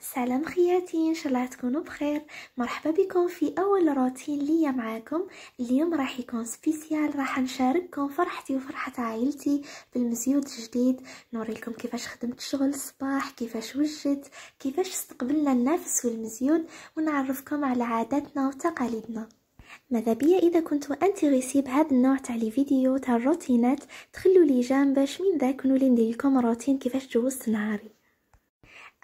سلام خياتي ان شاء الله تكونوا بخير مرحبا بكم في اول روتين ليا معاكم اليوم راح يكون سبيسيال راح نشارككم فرحتي وفرحة عائلتي بالمزيود الجديد نوريكم كيفاش خدمت الشغل الصباح كيفاش وجدت كيفاش استقبلنا النفس والمزيود ونعرفكم على عاداتنا وتقاليدنا ماذا بيا اذا كنت غيسيب هذا النوع تاع لي فيديو تاع الروتينات تخلوا لي جام باش من ذاك نولي ندير روتين كيفاش جوزت نهاري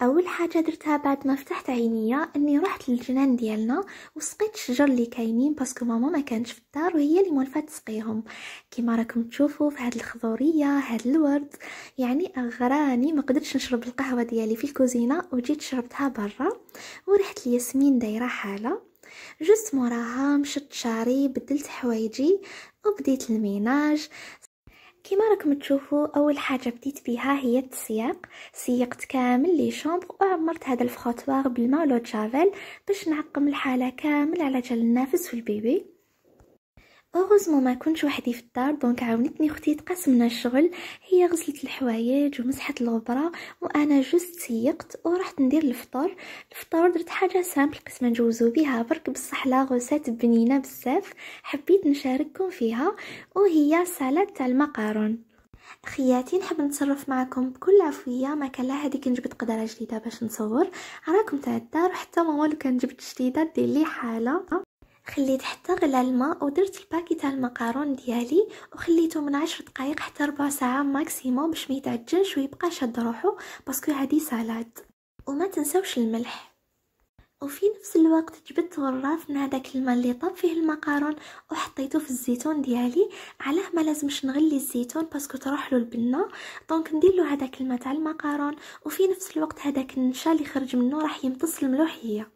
اول حاجه درتها بعد ما فتحت عينيا اني رحت للجنان ديالنا وسقيت الشجر اللي كاينين باسكو ماما ما كانتش في الدار وهي اللي مولفه تسقيهم كما راكم تشوفوا في هاد الخضوريه هاد الورد يعني اغراني ما قدرتش نشرب القهوه ديالي في الكوزينه وجيت شربتها برا ورحت لياسمين دايره حاله جست موراها مشت شعري بدلت حوايجي وبديت الميناج كما راكم تشوفوا اول حاجه بديت بها هي التسييق سيقت كامل لي شومبر وعمرت هذا الفخوتوار بالماء لو جافيل باش نعقم الحاله كامل على جال النافذ والبيبي اوغوزمون ما كنتش وحدي في الدار دونك عاونتني اختي تقسمنا الشغل هي غسلت الحوايج ومسحت الغبره وانا جوست سيقت ورحت ندير الفطور الفطور درت حاجه سامبل قسم نجوزو بها برك بصح لا غوسات بنينه بزاف حبيت نشارككم فيها وهي سلطه تاع المقارون خياتي نحب نتصرف معكم بكل عفويه ما كان لا هذيك نجبت قدره جديده باش نصور راكم تاع الدار وحتى ماما لو كان جبت جديده دير لي حاله خليت حتى غلى الماء ودرت الباكي تاع المقارون ديالي وخليته من عشر دقائق حتى ربع ساعه ماكسيموم باش ما يتعجنش ويبقى شاد روحو باسكو عادي سالاد وما تنساوش الملح وفي نفس الوقت جبت غراف من هذاك الماء اللي طاب فيه المقارون وحطيته في الزيتون ديالي علاه ما لازمش نغلي الزيتون باسكو تروح له البنه دونك ندير له هذاك الماء تاع المقارون وفي نفس الوقت هذاك النشا اللي خرج منه راح يمتص الملوحيه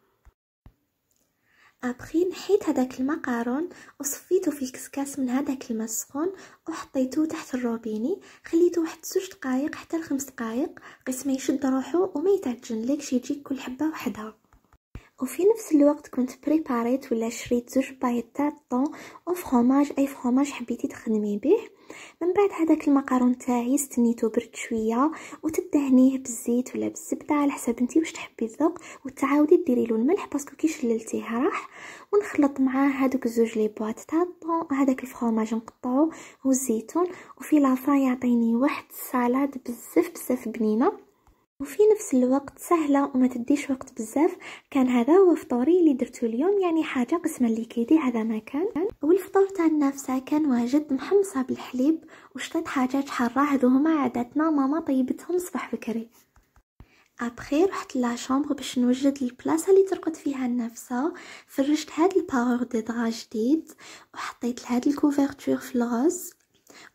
ابخي نحيت هذاك المقارون وصفيته في الكسكاس من هذاك الماء السخون وحطيته تحت الروبيني خليته واحد زوج دقائق حتى لخمس دقائق قسم ما يشد روحو وما يتعجن لكش يجيك كل حبه وحدها وفي نفس الوقت كنت بريباريت ولا شريت زوج بايط تاع طون او فروماج اي فروماج حبيتي تخدمي به من بعد هذاك المقارون تاعي استنيته برد شويه وتدهنيه بالزيت ولا بالزبده على حسب انت واش تحبي الذوق وتعاودي ديري له الملح باسكو كي شللتيه راح ونخلط معاه هذوك زوج لي بواط تاع هذاك الفرماج نقطعو والزيتون وفي لافان يعطيني واحد السلطه بزاف بزاف بنينه وفي نفس الوقت سهلة وما تديش وقت بزاف كان هذا هو فطوري اللي درتو اليوم يعني حاجة قسمة اللي كيدي هذا ما كان والفطور تاع النافسة كان واجد محمصة بالحليب وشطيت حاجات حارة هذو هما عاداتنا ماما طيبتهم صباح بكري ابخي رحت لا باش نوجد البلاصه اللي ترقد فيها النفسه فرشت هاد الباور دي دغا جديد وحطيت لهاد الكوفرتور في الغوز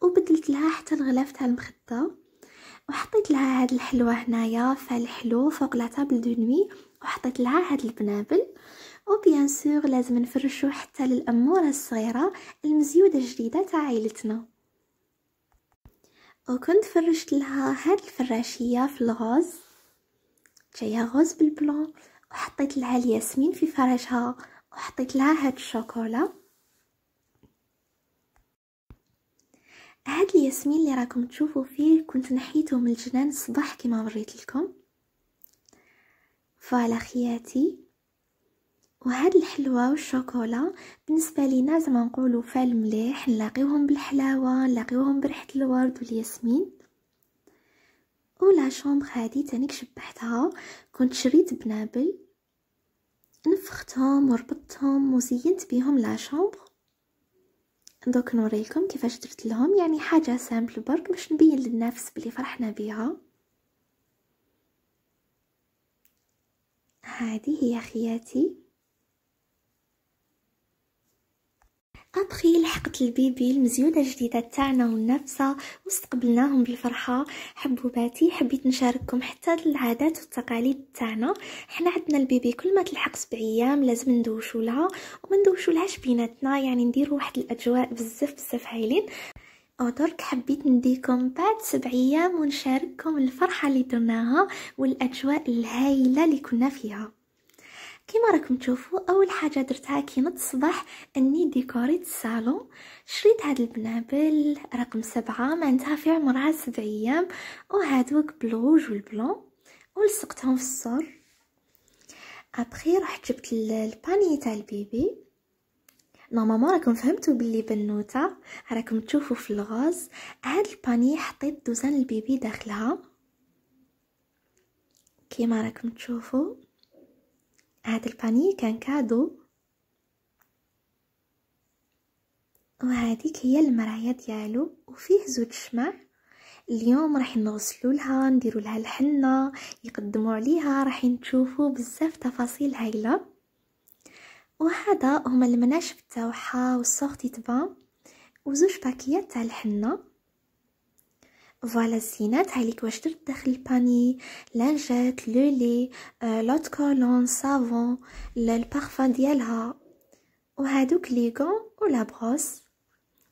وبدلت لها حتى الغلاف تاع المخده وحطيت لها هاد الحلوه هنايا فالحلو فوق لا طابل دو نوي وحطيت لها هاد البنابل وبيان سور لازم نفرشو حتى للاموره الصغيره المزيوده الجديده تاع عائلتنا وكنت فرشت لها هاد الفراشيه في الغوز جايه غوز بالبلون وحطيت لها الياسمين في فراشها وحطيت لها هاد الشوكولا هاد الياسمين اللي راكم تشوفوا فيه كنت نحيته من الجنان الصباح كما وريت لكم فوالا خياتي وهاد الحلوه والشوكولا بالنسبه لينا زعما نقولوا فال مليح نلاقيوهم بالحلاوه نلاقيوهم بريحه الورد والياسمين ولا شومبر هادي تانيك شبحتها كنت شريت بنابل نفختهم وربطتهم وزينت بيهم لا شومبر دوك نوريكم كيفاش درت لهم يعني حاجه سامبل برك باش نبين للنفس بلي فرحنا بيها هذه هي خياتي ابخي لحقت البيبي المزيونه الجديده تاعنا والنفسه واستقبلناهم بالفرحه حبوباتي حبيت نشارككم حتى العادات والتقاليد تاعنا حنا عندنا البيبي كل ما تلحق سبع ايام لازم ندوشو لها وما ندوشو لهاش بيناتنا يعني نديرو واحد الاجواء بزاف بزاف هايلين درك حبيت نديكم بعد سبع ايام ونشارككم الفرحه اللي درناها والاجواء الهايله اللي كنا فيها كيما راكم تشوفوا اول حاجه درتها كي نط الصباح اني ديكوريت الصالون شريت هاد البنابل رقم سبعة معناتها في عمرها سبع ايام وهادوك بلوج والبلون ولصقتهم في السور ابخي رحت جبت الباني تاع البيبي نورمالمون راكم فهمتوا باللي بنوته راكم تشوفوا في الغاز هاد الباني حطيت دوزان البيبي داخلها كيما راكم تشوفوا هاد البانيه كان كادو وهذيك هي المرايا ديالو وفيه زوج شمع اليوم راح نغسلو لها نديرو لها الحنه يقدموا عليها راح نشوفو بزاف تفاصيل هايله وهذا هما المناشف تاعها والسورتي تبان وزوج باكيات تاع الحنه فوالا الزينات ليك واش درت داخل الباني لانجات لو لي لوت كولون صافون البارفان ديالها وهادوك غون ولا بروس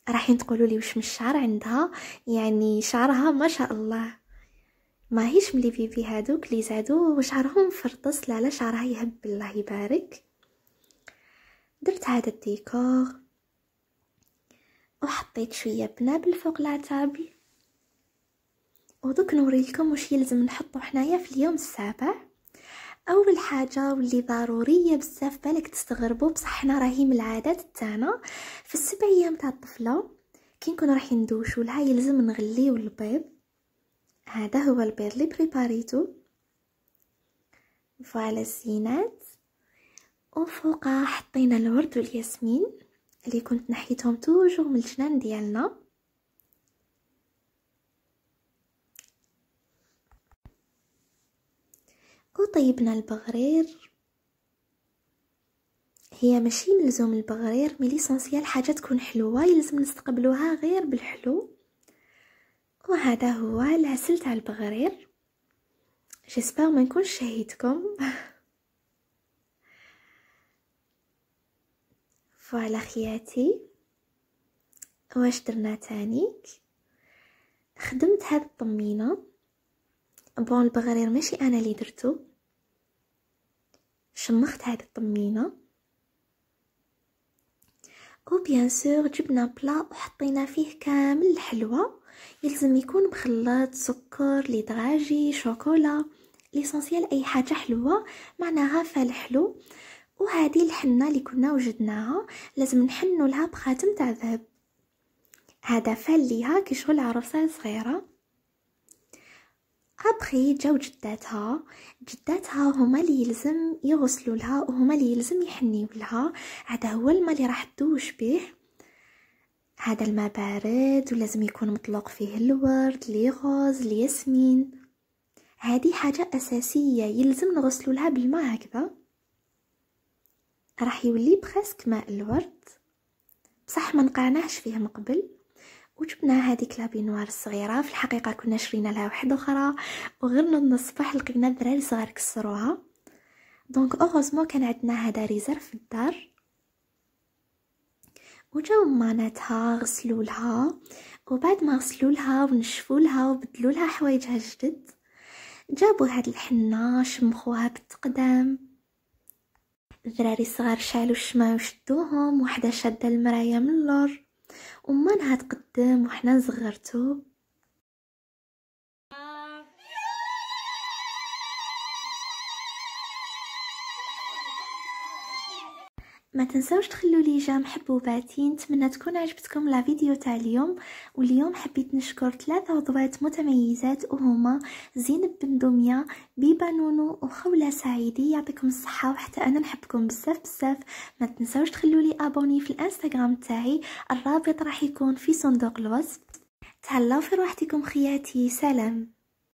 راحين تقولوا لي واش من الشعر عندها يعني شعرها ما شاء الله ماهيش ملي بيبي هادوك لي زادو شعرهم فرطس لا لا شعرها يهب الله يبارك درت هذا الديكور وحطيت شويه بنابل فوق لا تابل ودوك نوريلكم واش يلزم نحطو حنايا في اليوم السابع اول حاجه واللي ضروريه بزاف بالك تستغربوا بصح حنا راهي من العادات تاعنا في السبع ايام تاع الطفله كي نكون رايحين ندوشو لها يلزم نغليو البيض هذا هو البيض اللي بريباريتو فوالا الزينات وفوقه حطينا الورد والياسمين اللي كنت نحيتهم توجو من الجنان ديالنا وطيبنا البغرير هي ماشي ملزوم البغرير مي ليسونسيال حاجه تكون حلوه يلزم نستقبلوها غير بالحلو وهذا هو العسل تاع البغرير جيسبر ما نكون شهيتكم فوالا خياتي واش درنا تانيك خدمت هاد الطمينه بون البغرير ماشي انا اللي درتو شمخت هاد الطمينه او بيان سور جبنا بلا وحطينا فيه كامل الحلوى يلزم يكون مخلط سكر لي دراجي شوكولا ليسونسيال اي حاجه حلوه معناها فالحلو وهذه الحنه اللي كنا وجدناها لازم نحنو لها بخاتم تاع ذهب هذا فال ليها كي شغل عروسه صغيره ابخي جاو جداتها جداتها هما اللي يلزم يغسلوا لها وهما اللي يلزم يحنيوا لها هذا هو الماء اللي راح تدوش به هذا الماء بارد ولازم يكون مطلق فيه الورد ليغوز ليسمين الياسمين هذه حاجه اساسيه يلزم نغسلوا لها بالماء هكذا راح يولي بخسك ماء الورد بصح ما نقعناهش فيه من قبل وجبنا هذيك لابينوار الصغيره في الحقيقه كنا شرينا لها واحده اخرى وغير نوض الصباح لقينا الدراري صغار كسروها دونك اوغوزمون كان عندنا هذا ريزر في الدار وجاو ماناتها غسلوا لها وبعد ما غسلوا لها ونشفوا لها وبدلوا لها حوايجها جدد جابوا هاد الحنه شمخوها بالتقدم الدراري الصغار شالوا الشمع وشدوهم وحده شاده المرايه من اللور وما تقدم وحنا صغرتو ما تنساوش تخلوا لي جام حبوباتي نتمنى تكون عجبتكم لا فيديو تاع اليوم واليوم حبيت نشكر ثلاثة عضوات متميزات وهما زينب بن دمية بيبا نونو وخولة سعيدي يعطيكم الصحة وحتى انا نحبكم بزاف بزاف ما تنساوش تخلوا لي ابوني في الانستغرام تاعي الرابط راح يكون في صندوق الوصف تهلاو في روحتكم خياتي سلام